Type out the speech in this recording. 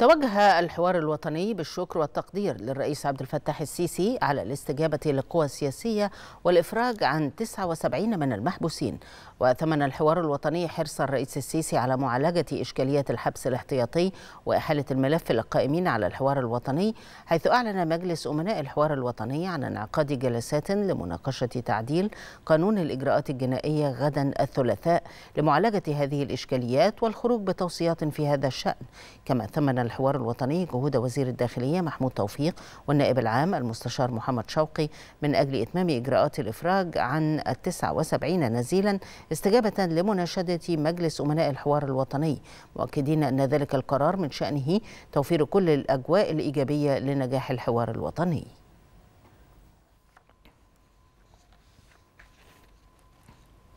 توجه الحوار الوطني بالشكر والتقدير للرئيس عبد الفتاح السيسي على الاستجابة للقوى السياسية والإفراج عن 79 من المحبوسين وثمن الحوار الوطني حرص الرئيس السيسي على معالجة إشكالية الحبس الاحتياطي وإحالة الملف للقائمين على الحوار الوطني حيث أعلن مجلس أمناء الحوار الوطني عن انعقاد جلسات لمناقشة تعديل قانون الإجراءات الجنائية غدا الثلاثاء لمعالجة هذه الإشكاليات والخروج بتوصيات في هذا الشأن كما ثمن الحوار الوطني جهود وزير الداخلية محمود توفيق والنائب العام المستشار محمد شوقي من أجل إتمام إجراءات الإفراج عن التسعة وسبعين نزيلا استجابة لمناشدة مجلس أمناء الحوار الوطني مؤكدين أن ذلك القرار من شأنه توفير كل الأجواء الإيجابية لنجاح الحوار الوطني